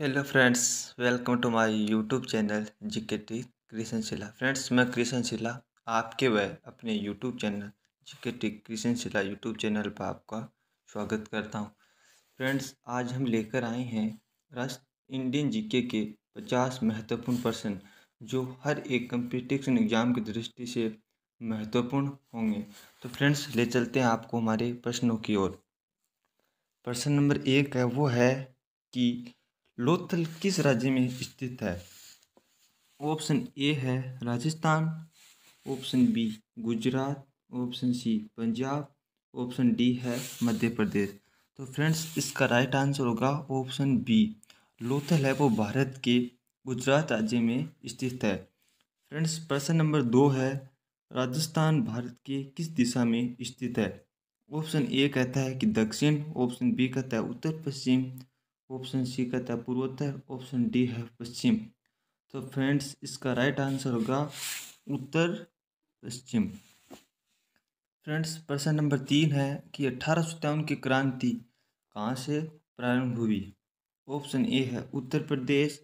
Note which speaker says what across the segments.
Speaker 1: hello friends welcome to my YouTube channel G K T Krishna शिला friends मैं कृष्ण शिला आपके वह अपने YouTube channel G K T Krishna शिला यूट्यूब चैनल पर आपका स्वागत करता हूं फ्रेंड्स आज हम लेकर आए हैं राष्ट्र इंडियन जीके के 50 महत्वपूर्ण प्रश्न जो हर एक कम्पिटिशन एग्जाम की दृष्टि से महत्वपूर्ण होंगे तो फ्रेंड्स ले चलते हैं आपको हमारे प्रश्नों की ओर प्रश्न नंबर एक है वो है कि लोथल किस राज्य में स्थित है ऑप्शन ए है Rajasthan option B Gujarat option C Punjab option D है मध्य प्रदेश तो फ्रेंड्स इसका राइट आंसर होगा ऑप्शन बी लोथल है वो भारत के गुजरात राज्य में स्थित है फ्रेंड्स प्रश्न नंबर दो है राजस्थान भारत के किस दिशा में स्थित है ऑप्शन ए कहता है कि दक्षिण ऑप्शन बी कहता है उत्तर पश्चिम ऑप्शन सी कहता है पूर्वोत्तर ऑप्शन डी है पश्चिम तो फ्रेंड्स इसका राइट आंसर होगा उत्तर पश्चिम फ्रेंड्स प्रश्न नंबर तीन है कि अठारह की क्रांति कहाँ से प्रारंभ हुई ऑप्शन ए है उत्तर प्रदेश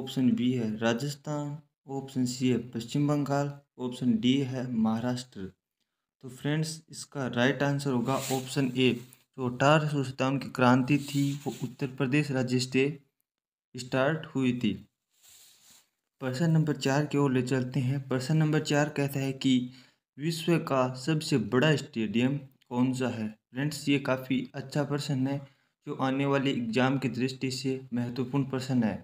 Speaker 1: ऑप्शन बी है राजस्थान ऑप्शन सी है पश्चिम बंगाल ऑप्शन डी है महाराष्ट्र तो फ्रेंड्स इसका राइट आंसर होगा ऑप्शन ए जो अठारह सौ सत्तावन की क्रांति थी वो उत्तर प्रदेश राज्य से स्टार्ट हुई थी प्रश्न नंबर चार की ओर ले चलते हैं प्रश्न नंबर चार कहता है कि विश्व का सबसे बड़ा स्टेडियम कौन सा है फ्रेंड्स ये काफ़ी अच्छा प्रश्न है जो आने वाले एग्जाम की दृष्टि से महत्वपूर्ण प्रश्न है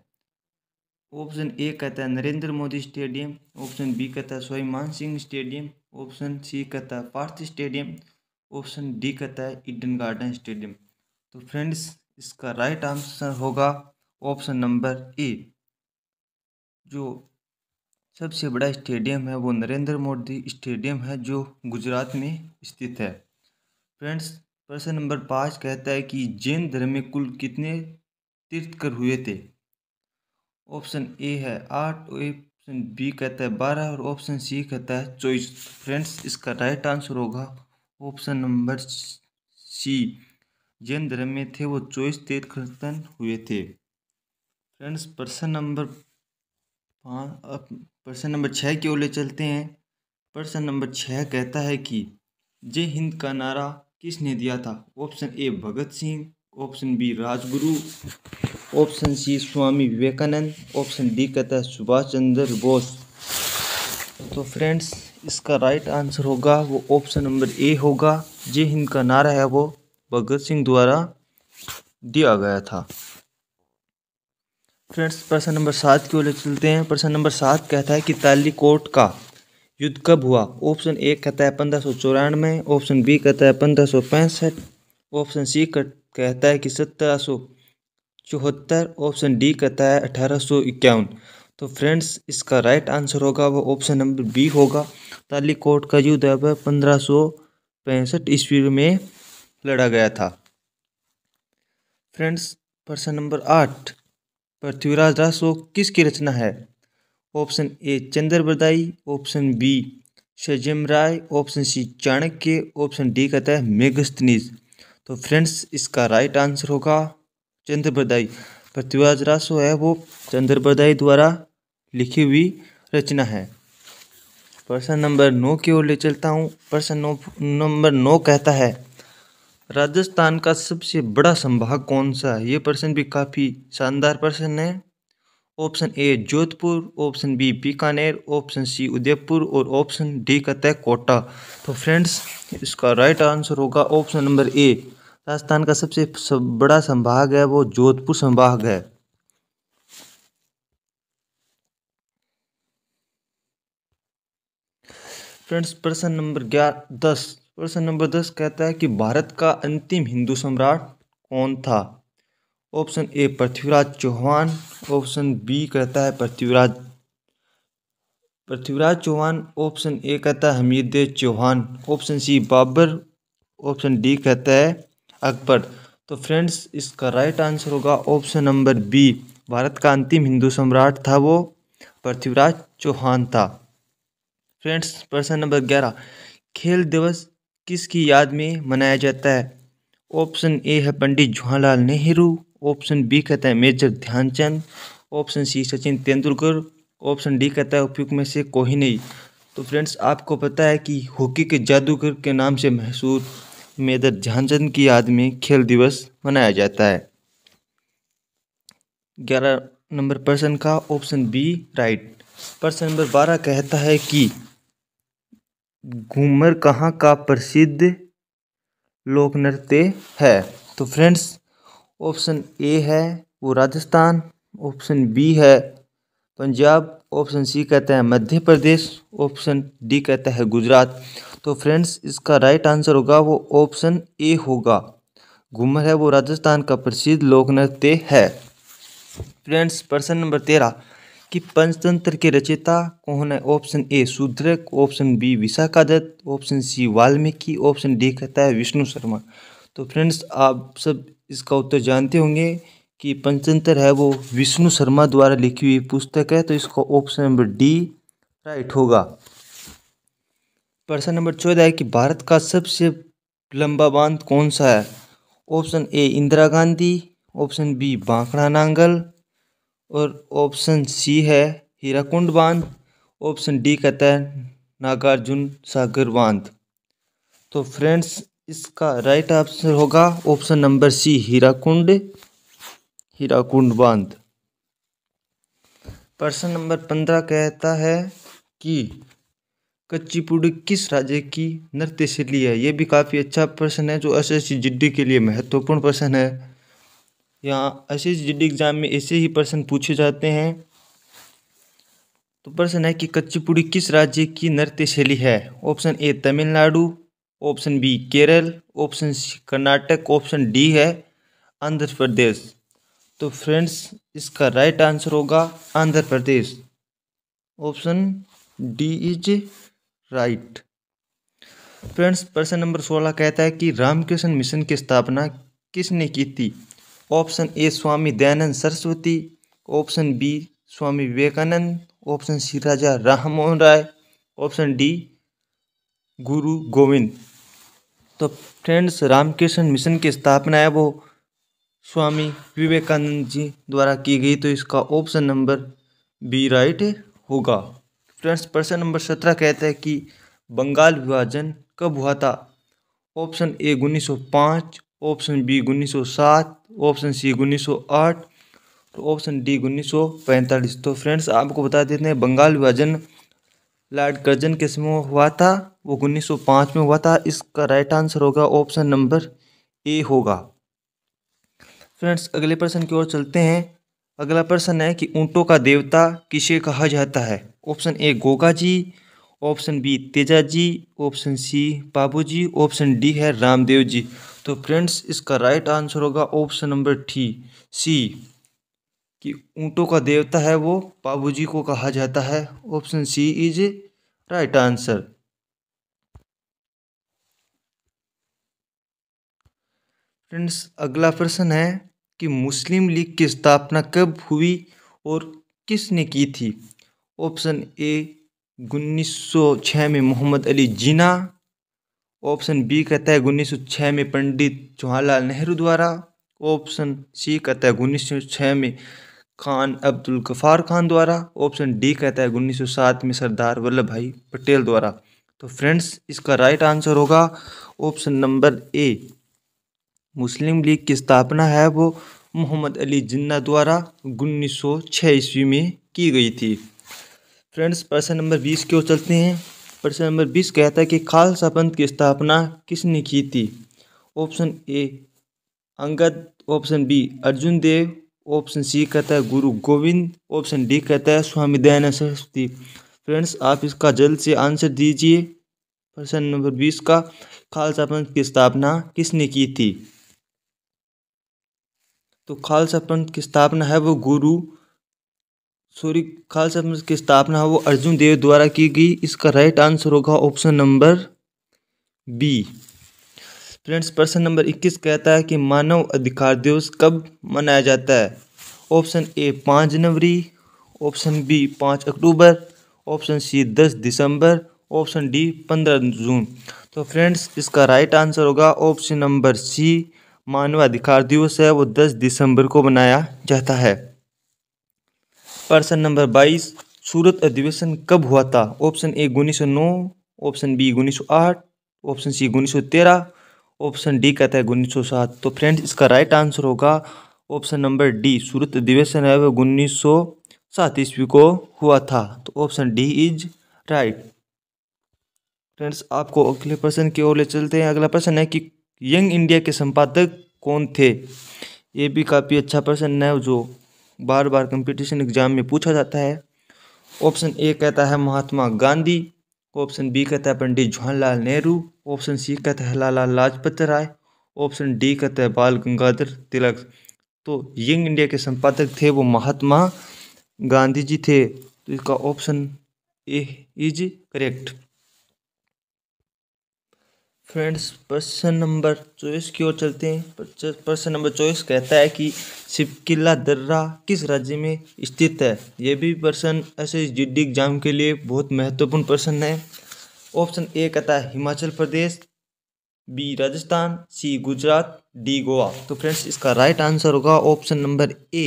Speaker 1: ऑप्शन ए कहता है Narendra Modi stadium option B कहता है स्वाभिमान सिंह स्टेडियम ऑप्शन सी कहता है पार्थ स्टेडियम ऑप्शन डी कहता है इडन गार्डन स्टेडियम तो फ्रेंड्स इसका राइट आंसर होगा ऑप्शन नंबर ए जो सबसे बड़ा स्टेडियम है वो नरेंद्र मोदी स्टेडियम है जो गुजरात में स्थित है फ्रेंड्स प्रश्न नंबर पाँच कहता है कि जैन धर्म में कुल कितने तीर्थकर हुए थे ऑप्शन ए है आठ ऑप्शन बी कहता है बारह और ऑप्शन सी कहता है चौबीस फ्रेंड्स इसका राइट आंसर होगा ऑप्शन नंबर सी जैन धर्म में थे वो चौबीस तीर्थन हुए थे फ्रेंड्स प्रश्न नंबर पाँच प्रश्न नंबर छः की ओर ले चलते हैं प्रश्न नंबर छः कहता है कि जय हिंद का नारा किसने दिया था option A Bhagat Singh option B Rajguru option C Swami Vivekananda option D कहता है सुभाष चंद्र बोस तो फ्रेंड्स इसका राइट आंसर होगा वो ऑप्शन नंबर ए होगा जय हिंद का नारा है वो भगत सिंह द्वारा दिया गया था फ्रेंड्स प्रश्न नंबर सात की ओर चलते हैं प्रश्न नंबर सात कहता है कि तालीकोट का युद्ध कब हुआ ऑप्शन ए कहता है पंद्रह सौ चौरानवे ऑप्शन बी कहता है पंद्रह सौ पैंसठ ऑप्शन सी कहता है कि सत्रह सौ चौहत्तर ऑप्शन डी कहता है अठारह सौ इक्यावन तो फ्रेंड्स इसका राइट आंसर होगा वो ऑप्शन नंबर बी होगा ताली कोट का युद्ध अब पंद्रह सौ पैंसठ ईस्वी में लड़ा गया था फ्रेंड्स प्रश्न नंबर आठ पृथ्वीराज रासो किसकी रचना है option A Chand Bardai option B शजम राय option C Chanakya option D कहता है मेघस्तनीज तो फ्रेंड्स इसका राइट आंसर होगा चंद्र बदाई प्रतिभाजरासो है वो चंद्रप्रदायी द्वारा लिखी हुई रचना है प्रश्न नंबर नौ की ओर ले चलता हूँ प्रश्न नौ नंबर नौ कहता है राजस्थान का सबसे बड़ा संभाग कौन सा है ये प्रश्न भी काफ़ी शानदार प्रश्न है option A Jodhpur option B Bikaner option C Udaipur और ऑप्शन डी कहता है कोटा तो फ्रेंड्स इसका राइट आंसर होगा ऑप्शन नंबर ए राजस्थान का सबसे बड़ा संभाग है वो जोधपुर संभाग है फ्रेंड्स प्रश्न नंबर ग्यारह दस प्रश्न नंबर दस कहता है कि भारत का अंतिम हिंदू सम्राट कौन था option A Prithviraj Chauhan option B कहता है पृथ्वीराज पृथ्वीराज चौहान ऑप्शन ए कहता है Hamid Chauhan option C Babar option D कहता है अकबर तो फ्रेंड्स इसका राइट आंसर होगा ऑप्शन नंबर बी भारत का अंतिम हिंदू सम्राट था वो पृथ्वीराज चौहान था फ्रेंड्स प्रश्न नंबर ग्यारह खेल दिवस किसकी याद में मनाया जाता है ऑप्शन ए है पंडित जवाहरलाल नेहरू ऑप्शन बी कहता है major Dhyanchand option C Sachin Tendulkar option D कहता है उपयुक्त में से कोई नहीं तो फ्रेंड्स आपको पता है कि हॉकी के जादूगर के नाम से मशहूर मेजर ध्यानचंद की याद में खेल दिवस मनाया जाता है ग्यारह नंबर प्रश्न का ऑप्शन बी राइट प्रश्न नंबर बारह कहता है कि घूमर कहाँ का प्रसिद्ध लोक नृत्य है तो फ्रेंड्स ऑप्शन ए है वो राजस्थान ऑप्शन बी है पंजाब ऑप्शन सी कहता है मध्य प्रदेश ऑप्शन डी कहता है गुजरात तो फ्रेंड्स इसका राइट आंसर होगा वो ऑप्शन ए होगा घूमर है वो राजस्थान का प्रसिद्ध लोक नृत्य है फ्रेंड्स प्रश्न नंबर तेरह कि पंचतंत्र के रचयिता कौन है option A Shudraka option B Vishakha Datta option C Valmiki option D कहता है विष्णु शर्मा तो फ्रेंड्स आप सब इसका उत्तर जानते होंगे कि पंचतंत्र है वो विष्णु शर्मा द्वारा लिखी हुई पुस्तक है तो इसका ऑप्शन नंबर डी राइट होगा प्रश्न नंबर चौदह है कि भारत का सबसे लंबा बांध कौन सा है option A Indira Gandhi option B बांकड़ा नांगल और ऑप्शन सी है हीराकुंड बांध ऑप्शन डी कहता है नागार्जुन सागर बांध तो फ्रेंड्स इसका राइट आंसर होगा option number C Hirakud Hirakud बांध प्रश्न नंबर पंद्रह कहता है कि कच्चीपुड़ी किस राज्य की नृत्य शैली है ये भी काफ़ी अच्छा प्रश्न है जो एस एस जी के लिए महत्वपूर्ण प्रश्न है यहाँ एस एस जी एग्जाम में ऐसे ही प्रश्न पूछे जाते हैं तो प्रश्न है कि कच्चीपुड़ी किस राज्य की नृत्य शैली है option A Tamil Nadu option B Kerala option C Karnataka option D है आंध्र प्रदेश तो फ्रेंड्स इसका राइट आंसर होगा Andhra Pradesh option D is right friends प्रश्न नंबर सोलह कहता है कि रामकृष्ण मिशन की स्थापना किसने की थी option A Swami Dayanand Saraswati option B Swami Vivekananda option C Raja Ram Mohan Roy option D Guru Govind तो फ्रेंड्स रामकृष्ण मिशन की स्थापना है वो स्वामी विवेकानंद जी द्वारा की गई तो इसका ऑप्शन नंबर बी राइट होगा स्टूडेंट्स प्रश्न नंबर सत्रह कहता है कि बंगाल विभाजन कब हुआ था ऑप्शन ए उन्नीस सौ पाँच ऑप्शन बी उन्नीस सौ सात ऑप्शन सी उन्नीस सौ आठ और ऑप्शन डी उन्नीस सौ पैंतालीस तो फ्रेंड्स आपको बता देते हैं बंगाल विभाजन लॉर्ड कर्जन के समय हुआ था वो उन्नीस सौ पाँच में हुआ था इसका राइट आंसर होगा ऑप्शन नंबर ए होगा फ्रेंड्स अगले प्रश्न की ओर चलते हैं अगला प्रश्न है कि ऊँटों का देवता किसे कहा जाता है option A Goga ji option B Teja ji option C Babu ji option D है रामदेव जी तो फ्रेंड्स इसका राइट आंसर होगा ऑप्शन नंबर ठी सी कि ऊँटों का देवता है वो बाबू जी को कहा जाता है option C is right answer friends अगला प्रश्न है कि मुस्लिम लीग की स्थापना कब हुई और किसने की थी ऑप्शन ए 1906 में मोहम्मद अली जिना ऑप्शन बी कहता है 1906 में पंडित जवाहरलाल नेहरू द्वारा ऑप्शन सी कहता है 1906 में खान अब्दुल गफ़ार खान द्वारा ऑप्शन डी कहता है 1907 में सरदार वल्लभ भाई पटेल द्वारा तो फ्रेंड्स इसका राइट आंसर होगा option number A Muslim League की स्थापना है वो मोहम्मद अली जिन्ना द्वारा उन्नीस सौ छः ईस्वी में की गई थी फ्रेंड्स प्रश्न नंबर बीस की ओर चलते हैं प्रश्न नंबर बीस कहता है कि खालसा पंथ की स्थापना किसने की थी option A Angad option B Arjun Dev option C कहता है गुरु गोविंद ऑप्शन डी कहता है स्वामी दयानंद सरस्वती फ्रेंड्स आप इसका जल्द से आंसर दीजिए प्रश्न नंबर बीस का खालसा पंथ की स्थापना किसने की थी तो खालसा पंथ की स्थापना है वो गुरु सॉरी खालसा पंथ की स्थापना है वो अर्जुन देव द्वारा की गई इसका राइट आंसर होगा ऑप्शन नंबर बी फ्रेंड्स प्रश्न नंबर 21 कहता है कि मानव अधिकार दिवस कब मनाया जाता है ऑप्शन ए पाँच जनवरी ऑप्शन बी पाँच अक्टूबर ऑप्शन सी दस दिसंबर ऑप्शन डी पंद्रह जून तो फ्रेंड्स इसका राइट आंसर होगा ऑप्शन नंबर सी मानवाधिकार दिवस है वो 10 दिसंबर को मनाया जाता है प्रश्न नंबर 22 सूरत अधिवेशन कब हुआ था ऑप्शन ए उन्नीस ऑप्शन बी उन्नीस ऑप्शन सी उन्नीस ऑप्शन डी कहता है उन्नीस तो फ्रेंड्स इसका राइट आंसर होगा ऑप्शन नंबर डी सूरत अधिवेशन है वह उन्नीस सौ सात ईस्वी को हुआ था तो option D is right friends आपको अगले प्रश्न की ओर ले चलते हैं अगला प्रश्न है कि यंग इंडिया के संपादक कौन थे ये भी काफ़ी अच्छा प्रश्न है जो बार बार कंपटीशन एग्जाम में पूछा जाता है ऑप्शन ए कहता है महात्मा गांधी ऑप्शन बी कहता है पंडित जवाहरलाल नेहरू ऑप्शन सी कहता है लाला लाजपत राय ऑप्शन डी कहता है बाल गंगाधर तिलक तो यंग इंडिया के संपादक थे वो महात्मा गांधी जी थे तो इसका option A is correct friends प्रश्न नंबर चौबीस की ओर चलते हैं प्रश्न नंबर चौबीस कहता है कि किला दर्रा किस राज्य में स्थित है ये भी प्रश्न ऐसे जी डी एग्जाम के लिए बहुत महत्वपूर्ण प्रश्न है ऑप्शन ए कहता है Himachal Pradesh B Rajasthan C Gujarat D Goa तो फ्रेंड्स इसका राइट आंसर होगा ऑप्शन नंबर ए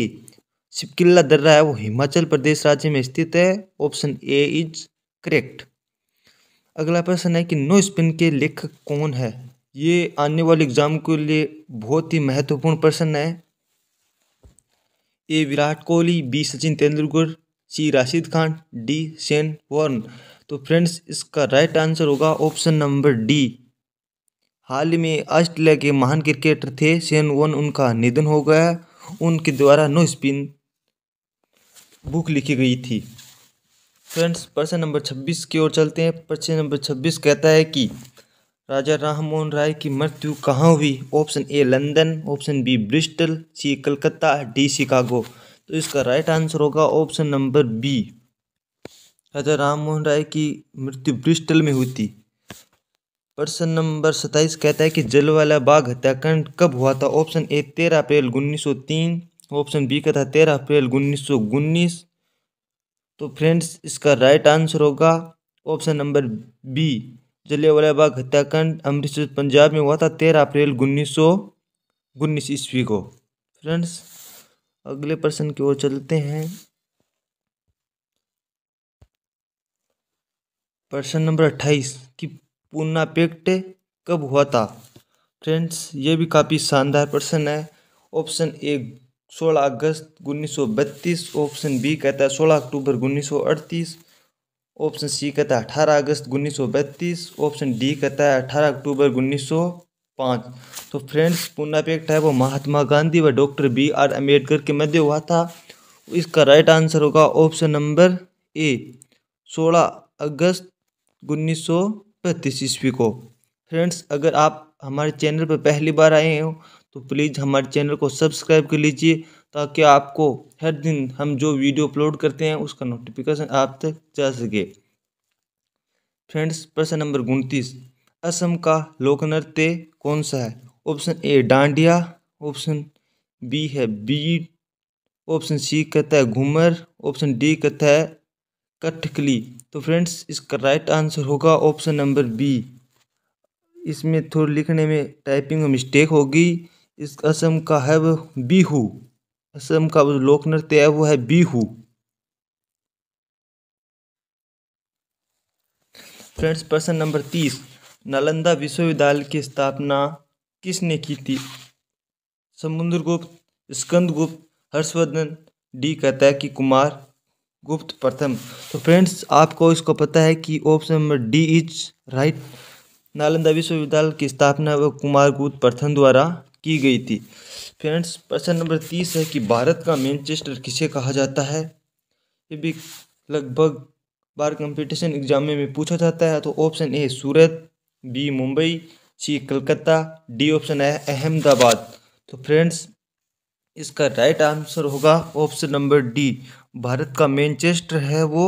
Speaker 1: सिपकिला दर्रा है वो हिमाचल प्रदेश राज्य में स्थित है ऑप्शन ए इज करेक्ट अगला प्रश्न है कि नो स्पिन के लेखक कौन है ये आने वाले एग्जाम के लिए बहुत ही महत्वपूर्ण प्रश्न है A Virat Kohli B Sachin Tendulkar C Rashid Khan D Shane Warne तो फ्रेंड्स इसका राइट आंसर होगा ऑप्शन नंबर डी हाल ही में ऑस्ट्रेलिया के महान क्रिकेटर थे सेन वॉर्न उनका निधन हो गया उनके द्वारा नो स्पिन बुक लिखी गई थी फ्रेंड्स प्रश्न नंबर छब्बीस की ओर चलते हैं प्रश्न नंबर छब्बीस कहता है कि राजा राम मोहन राय की मृत्यु कहाँ हुई option A London option B Bristol C Calcutta D Chicago तो इसका राइट आंसर होगा option number B Raja Ram Mohan Roy की मृत्यु ब्रिस्टल में हुई थी प्रश्न नंबर सत्ताईस कहता है कि जलवाला बाग हत्याकांड कब हुआ था ऑप्शन ए तेरह अप्रैल उन्नीस सौ तीन ऑप्शन बी कहता है तेरह अप्रैल उन्नीस सौ उन्नीस तो फ्रेंड्स इसका राइट आंसर होगा option number B Jallianwala Bagh हत्याकांड अमृतसर पंजाब में हुआ था तेरह अप्रैल उन्नीस सौ उन्नीस ईस्वी को फ्रेंड्स अगले प्रश्न की ओर चलते हैं प्रश्न नंबर अट्ठाईस कि पूना पेक्ट कब हुआ था फ्रेंड्स ये भी काफ़ी शानदार प्रश्न है ऑप्शन ए सोलह अगस्त उन्नीस सौ बत्तीस ऑप्शन बी कहता है सोलह अक्टूबर उन्नीस सौ अड़तीस ऑप्शन सी कहता है अठारह अगस्त उन्नीस सौ बत्तीस ऑप्शन डी कहता है अठारह अक्टूबर उन्नीस सौ पाँच तो फ्रेंड्स पुनरापेक्ट है वो महात्मा गांधी व डॉक्टर बी आर अम्बेडकर के मध्य हुआ था इसका राइट आंसर होगा ऑप्शन नंबर ए सोलह अगस्त उन्नीस सौ बत्तीस ईस्वी को फ्रेंड्स अगर आप हमारे चैनल पर पहली बार आए हो तो प्लीज़ हमारे चैनल को सब्सक्राइब कर लीजिए ताकि आपको हर दिन हम जो वीडियो अपलोड करते हैं उसका नोटिफिकेशन आप तक जा सके फ्रेंड्स प्रश्न नंबर उनतीस असम का लोक नृत्य कौन सा है option A Dandiya option B है बीट ऑप्शन सी कहता है घूमर ऑप्शन डी कहता है कठकली तो फ्रेंड्स इसका राइट आंसर होगा ऑप्शन नंबर बी इसमें थोड़ी लिखने में टाइपिंग में मिस्टेक होगी इस असम का है वो बीहू असम का वो लोक नृत्य है वो है बीहू फ्रेंड्स प्रश्न नंबर तीस नालंदा विश्वविद्यालय की स्थापना किसने की थी समुद्रगुप्त स्कंदगुप्त हर्षवर्धन डी कहता है कि कुमार गुप्त प्रथम तो फ्रेंड्स आपको इसको पता है कि option number D is right Nalanda विश्वविद्यालय की स्थापना वह कुमार गुप्त प्रथम द्वारा की गई थी फ्रेंड्स प्रश्न नंबर तीस है कि भारत का मैनचेस्टर किसे कहा जाता है ये भी लगभग बार कंपटीशन एग्जाम में पूछा जाता है तो option A Surat B Mumbai C Calcutta D option है अहमदाबाद तो फ्रेंड्स इसका राइट आंसर होगा ऑप्शन नंबर डी भारत का मैनचेस्टर है वो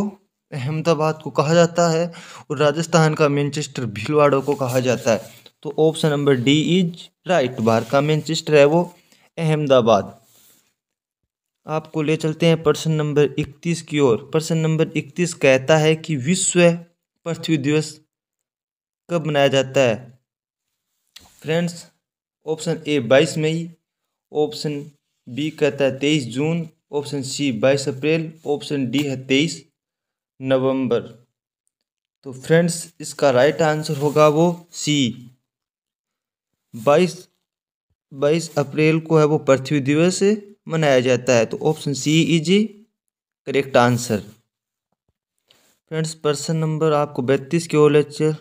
Speaker 1: अहमदाबाद को कहा जाता है और राजस्थान का मैनचेस्टर भीलवाड़ा को कहा जाता है तो option number D is right Bharat का मैनचेस्टर है वो अहमदाबाद आपको ले चलते हैं प्रश्न नंबर इकतीस की ओर प्रश्न नंबर इकतीस कहता है कि विश्व पृथ्वी दिवस कब मनाया जाता है फ्रेंड्स ऑप्शन ए बाईस मई ऑप्शन बी कहता है तेईस जून ऑप्शन सी बाईस अप्रैल ऑप्शन डी है तेईस नवंबर तो फ्रेंड्स इसका राइट आंसर होगा वो सी बाईस बाईस अप्रैल को है वो पृथ्वी दिवस मनाया जाता है तो option C is correct answer friends प्रश्न नंबर आपको बैतीस की ओर ले चल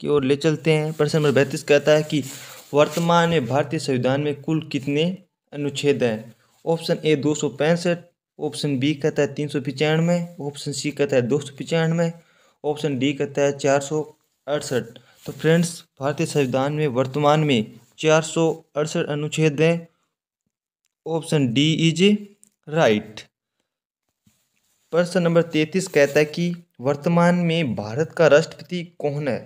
Speaker 1: की ओर ले चलते हैं प्रश्न नंबर बैतीस कहता है कि वर्तमान में भारतीय संविधान में कुल कितने अनुच्छेद हैं ऑप्शन ए दो सौ पैंसठ ऑप्शन बी कहता है तीन सौ पचानवे ऑप्शन सी कहता है दो सौ पचानवे ऑप्शन डी कहता है चार सौ अड़सठ तो फ्रेंड्स भारतीय संविधान में वर्तमान में चार सौ अड़सठ अनुच्छेद हैं ऑप्शन डी इज राइट प्रश्न नंबर तैतीस कहता है कि वर्तमान में भारत का राष्ट्रपति कौन है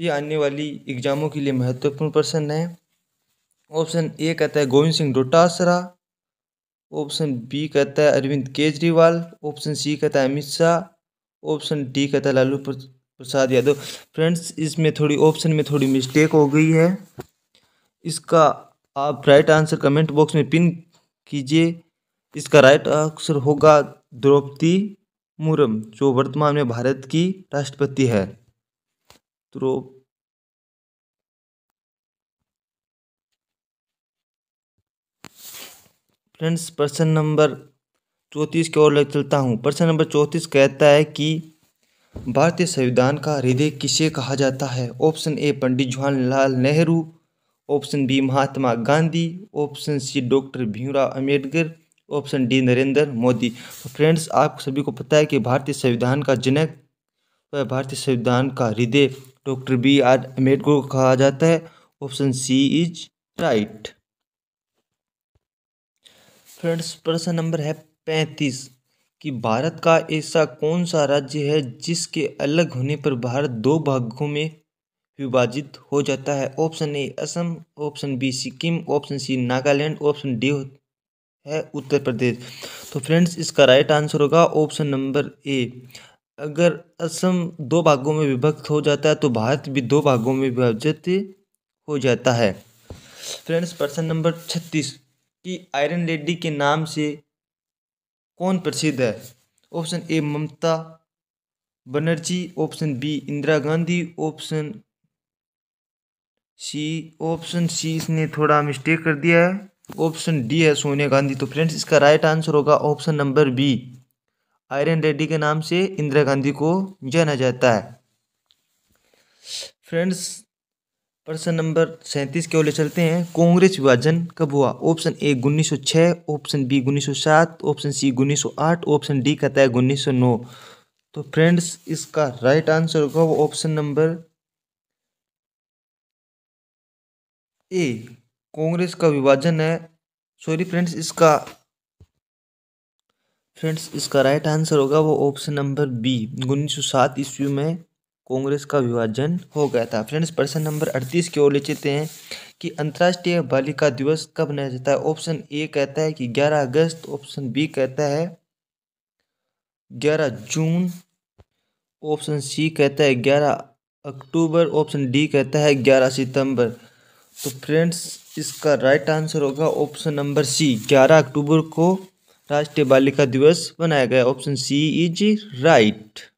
Speaker 1: ये आने वाली एग्जामों के लिए महत्वपूर्ण प्रश्न है ऑप्शन ए कहता है गोविंद सिंह डोटासरा ऑप्शन बी कहता है अरविंद केजरीवाल ऑप्शन सी कहता है अमित शाह ऑप्शन डी कहता है लालू प्रसाद यादव फ्रेंड्स इसमें थोड़ी ऑप्शन में थोड़ी मिस्टेक हो गई है इसका आप राइट आंसर कमेंट बॉक्स में पिन कीजिए इसका राइट आंसर होगा द्रौपदी मुर्म जो वर्तमान में भारत की राष्ट्रपति है द्रौप फ्रेंड्स प्रश्न नंबर चौंतीस की ओर चलता हूँ प्रश्न नंबर चौंतीस कहता है कि भारतीय संविधान का हृदय किसे कहा जाता है option A Pandit Jawaharlal Nehru option B Mahatma Gandhi option C doctor Bhimrao Ambedkar option D Narendra Modi तो फ्रेंड्स आप सभी को पता है कि भारतीय संविधान का जनक व भारतीय संविधान का हृदय डॉक्टर बी आर अम्बेडकर को कहा जाता है option C is right friends प्रश्न नंबर है पैंतीस कि भारत का ऐसा कौन सा राज्य है जिसके अलग होने पर भारत दो भागों में विभाजित हो जाता है option A Assam option B Sikkim option C Nagaland option D है उत्तर प्रदेश तो फ्रेंड्स इसका राइट आंसर होगा ऑप्शन नंबर ए अगर असम दो भागों में विभक्त हो जाता है तो भारत भी दो भागों में विभाजित हो जाता है फ्रेंड्स प्रश्न नंबर छत्तीस कि आयरन लेडी के नाम से कौन प्रसिद्ध है option A Mamata Banerjee option B Indira Gandhi option C option C इसने थोड़ा मिस्टेक कर दिया है ऑप्शन डी है सोनिया गांधी तो फ्रेंड्स इसका राइट आंसर होगा option number B iron lady के नाम से इंदिरा गांधी को जाना जाता है फ्रेंड्स प्रश्न नंबर सैंतीस के ओले चलते हैं कांग्रेस विभाजन कब हुआ ऑप्शन ए उन्नीस सौ ऑप्शन बी उन्नीस सौ सात ऑप्शन सी उन्नीस सौ आठ ऑप्शन डी कहता है उन्नीस सौ नौ तो फ्रेंड्स इसका राइट आंसर होगा वो ऑप्शन नंबर ए कांग्रेस का विभाजन है सॉरी फ्रेंड्स इसका फ्रेंड्स इसका राइट आंसर होगा वो ऑप्शन नंबर बी उन्नीस सौ सात ईस्वी में कांग्रेस का विभाजन हो गया था फ्रेंड्स प्रश्न नंबर अड़तीस की ओर ले चलते हैं कि अंतर्राष्ट्रीय बालिका दिवस कब मनाया जाता है ऑप्शन ए कहता है कि 11 अगस्त ऑप्शन बी कहता है 11 जून ऑप्शन सी कहता है 11 अक्टूबर ऑप्शन डी कहता है 11 सितंबर तो फ्रेंड्स इसका राइट आंसर होगा ऑप्शन नंबर सी ग्यारह अक्टूबर को राष्ट्रीय बालिका दिवस बनाया गया option C is right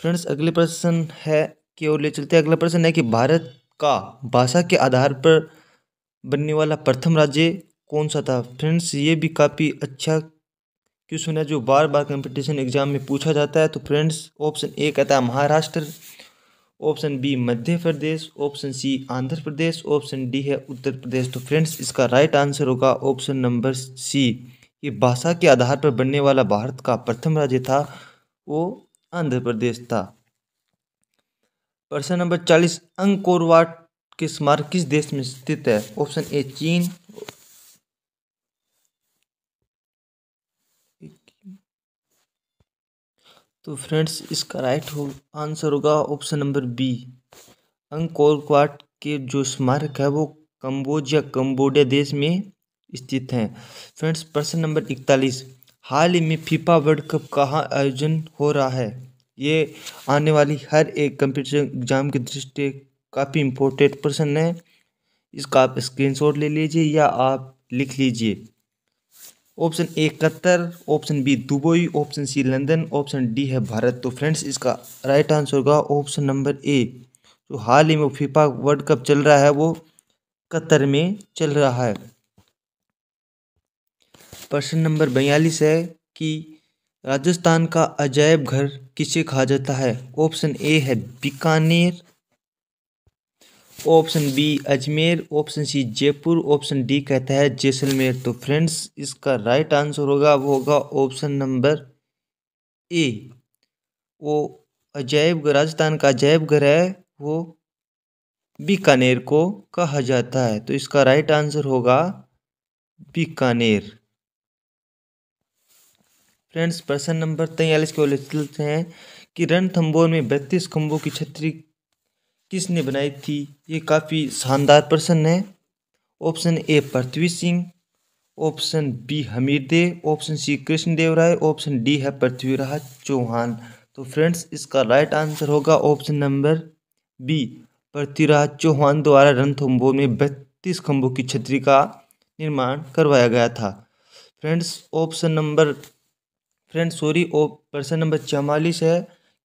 Speaker 1: friends अगले प्रश्न है कि और ले चलते हैं अगला प्रश्न है कि भारत का भाषा के आधार पर बनने वाला प्रथम राज्य कौन सा था फ्रेंड्स ये भी काफ़ी अच्छा क्वेश्चन है जो बार बार कंपटीशन एग्जाम में पूछा जाता है तो फ्रेंड्स ऑप्शन ए कहता है Maharashtra option B Madhya Pradesh option C Andhra Pradesh option D है उत्तर प्रदेश तो फ्रेंड्स इसका राइट आंसर होगा ऑप्शन नंबर सी ये भाषा के आधार पर बनने वाला भारत का प्रथम राज्य था वो आंध्र प्रदेश था प्रश्न नंबर चालीस अंकोरवाट के स्मारक किस देश में स्थित है ऑप्शन ए चीन तो फ्रेंड्स इसका राइट हो आंसर होगा ऑप्शन नंबर बी अंकोरवाट के जो स्मारक है वो कंबोज या कंबोडिया देश में स्थित हैं फ्रेंड्स प्रश्न नंबर इकतालीस हाल ही में फीफा वर्ल्ड कप कहाँ आयोजन हो रहा है ये आने वाली हर एक कंपटीशन एग्जाम की दृष्टि काफ़ी इम्पोर्टेंट प्रश्न है इसका आप स्क्रीनशॉट ले लीजिए या आप लिख लीजिए option A Qatar option B Dubai option C London option D है भारत तो फ्रेंड्स इसका राइट आंसर होगा ऑप्शन नंबर ए जो हाल ही में फीफा वर्ल्ड कप चल रहा है वो कतर में चल रहा है प्रश्न नंबर बयालीस है कि राजस्थान का अजायब घर किसे कहा जाता है ऑप्शन ए है Bikaner option B Ajmer option C Jaipur option D कहता है जैसलमेर तो फ्रेंड्स इसका राइट आंसर होगा वो होगा ऑप्शन नंबर ए वो अजायब राजस्थान का अजायब घर है वो बीकानेर को कहा जाता है तो इसका राइट आंसर होगा बीकानेर फ्रेंड्स प्रश्न नंबर तैयलीस के लेते हैं कि रणथंबोर में बत्तीस खम्बों की छतरी किसने बनाई थी ये काफ़ी शानदार प्रश्न है option A Prithvi Singh option B Hamir Dev option C Krishnadev Rai option D है पृथ्वीराज चौहान तो फ्रेंड्स इसका राइट आंसर होगा option number B Prithviraj Chauhan द्वारा रणथम्बोर में बत्तीस खम्बों की छतरी का निर्माण करवाया गया था friends option number friend sorry oh प्रश्न नंबर चवालीस है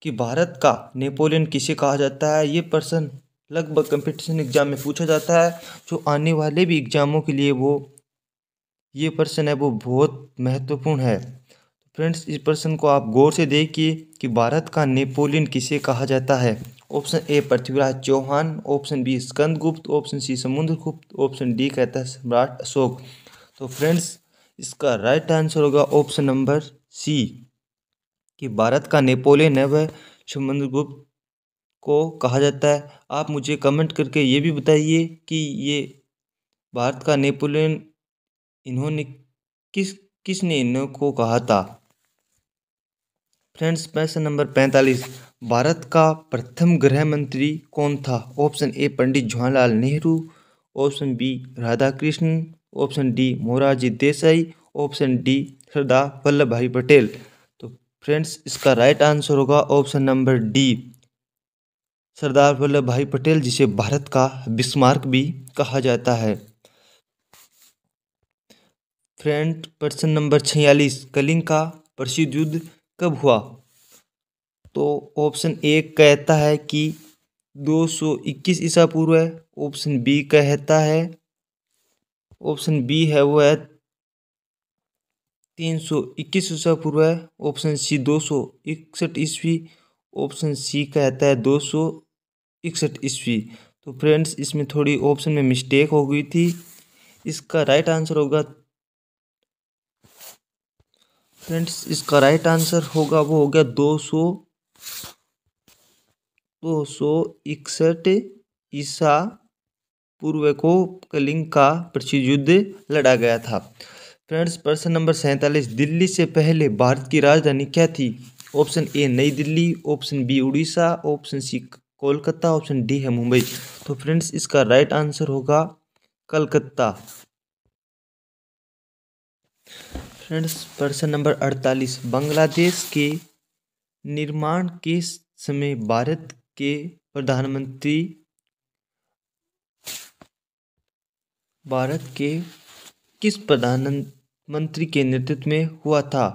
Speaker 1: कि भारत का नेपोलियन किसे कहा जाता है ये प्रश्न लगभग कंपटीशन एग्जाम में पूछा जाता है जो आने वाले भी एग्जामों के लिए वो ये प्रश्न है वो बहुत महत्वपूर्ण है फ्रेंड्स इस प्रश्न को आप गौर से देखिए कि भारत का नेपोलियन किसे कहा जाता है option A Prithviraj Chauhan option B Skandagupta option C Samudragupta option D कहता है सम्राट अशोक तो फ्रेंड्स इसका राइट आंसर होगा ऑप्शन नंबर सी कि भारत का नेपोलियन है वह चंद्रगुप्त को कहा जाता है आप मुझे कमेंट करके ये भी बताइए कि ये भारत का नेपोलियन इन्होंने किस किसने इनको कहा था फ्रेंड्स प्रश्न नंबर पैंतालीस भारत का प्रथम गृह मंत्री कौन था option A Pandit Jawaharlal Nehru option B Radhakrishna option D Morarji Desai option D Sardar Vallabh Bhai Patel तो फ्रेंड्स इसका राइट आंसर होगा option number D Sardar Vallabh Bhai Patel जिसे भारत का बिस्मार्क भी कहा जाता है फ्रेंड प्रश्न नंबर छियालीस कलिंग का प्रसिद्ध युद्ध कब हुआ तो ऑप्शन ए कहता है कि 221 ईसा पूर्व है ऑप्शन बी कहता है ऑप्शन बी है वो है तीन सौ इक्कीस ईसा पूर्व है ऑप्शन सी दो सौ इकसठ ईस्वी ऑप्शन सी कहता है दो सौ इकसठ ईस्वी तो फ्रेंड्स इसमें थोड़ी ऑप्शन में मिस्टेक हो गई थी इसका राइट आंसर होगा फ्रेंड्स इसका राइट आंसर होगा वो हो गया दो सौ दो सौ इकसठ ईसा पूर्व को कलिंग का प्रसिद्ध युद्ध लड़ा गया था फ्रेंड्स प्रश्न नंबर सैंतालीस दिल्ली से पहले भारत की राजधानी क्या थी option A New Delhi option B Orissa option C Kolkata option D है मुंबई तो फ्रेंड्स इसका राइट आंसर होगा कलकत्ता फ्रेंड्स प्रश्न नंबर अड़तालीस बांग्लादेश के निर्माण के समय भारत के प्रधानमंत्री भारत के किस प्रधानमंत्री के नेतृत्व में हुआ था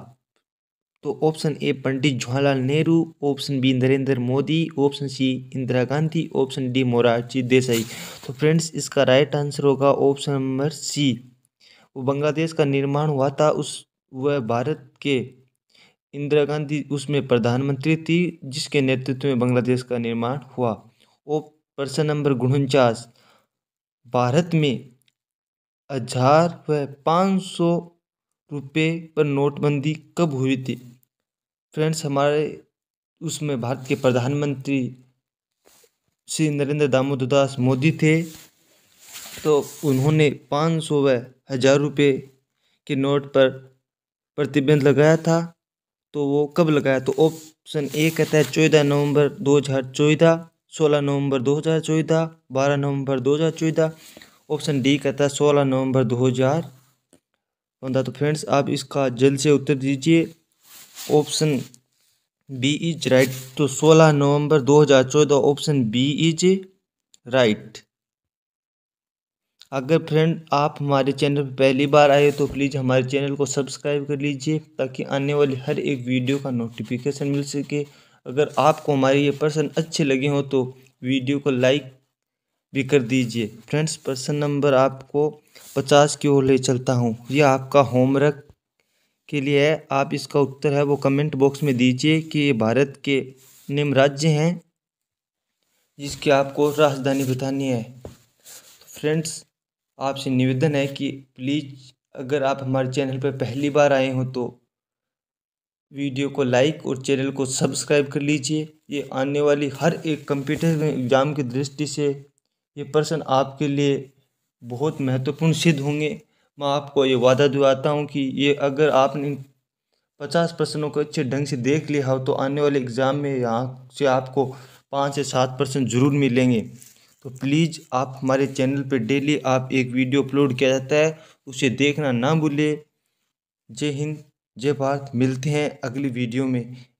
Speaker 1: तो option A Pandit Jawaharlal Nehru option B Narendra Modi option C Indira Gandhi option D Morarji Desai तो फ्रेंड्स इसका राइट आंसर होगा ऑप्शन नंबर सी वो बांग्लादेश का निर्माण हुआ था उस वह भारत के इंदिरा गांधी उसमें प्रधानमंत्री थी जिसके नेतृत्व में बांग्लादेश का निर्माण हुआ प्रश्न नंबर उनचास भारत में हजार व पाँच सौ रुपये पर नोटबंदी कब हुई थी फ्रेंड्स हमारे उसमें भारत के प्रधानमंत्री श्री नरेंद्र दामोदर दास मोदी थे तो उन्होंने पाँच सौ व हजार रुपये के नोट पर प्रतिबंध लगाया था तो वो कब लगाया तो ऑप्शन ए कहता है चौदह नवंबर दो हज़ार चौदह सोलह नवंबर दो हज़ार चौदह बारह नवंबर दो हज़ार चौदह ऑप्शन डी कहता है सोलह नवंबर 2000 हज़ार तो फ्रेंड्स आप इसका जल्द से उत्तर दीजिए ऑप्शन बी इज राइट तो 16 नवंबर 2014 ऑप्शन बी इज राइट अगर फ्रेंड आप हमारे चैनल पर पहली बार आए तो प्लीज़ हमारे चैनल को सब्सक्राइब कर लीजिए ताकि आने वाली हर एक वीडियो का नोटिफिकेशन मिल सके अगर आपको हमारी ये पर्सन अच्छे लगे हों तो वीडियो को लाइक भी कर दीजिए फ्रेंड्स प्रश्न नंबर आपको पचास की ओर ले चलता हूँ यह आपका होमवर्क के लिए है आप इसका उत्तर है वो कमेंट बॉक्स में दीजिए कि ये भारत के निम्न राज्य हैं जिसकी आपको राजधानी बतानी है तो फ्रेंड्स आपसे निवेदन है कि प्लीज़ अगर आप हमारे चैनल पर पहली बार आए हों तो वीडियो को लाइक और चैनल को सब्सक्राइब कर लीजिए ये आने वाली हर एक कंप्यूटर एग्ज़ाम की दृष्टि से ये प्रश्न आपके लिए बहुत महत्वपूर्ण सिद्ध होंगे मैं आपको ये वादा दिलाता हूँ कि ये अगर आपने पचास प्रश्नों को अच्छे ढंग से देख लिया हो तो आने वाले एग्ज़ाम में यहाँ से आपको पाँच से सात परसेंट ज़रूर मिलेंगे तो प्लीज़ आप हमारे चैनल पर डेली आप एक वीडियो अपलोड किया जाता है उसे देखना ना भूलें जय हिंद जय भारत मिलते हैं अगली वीडियो में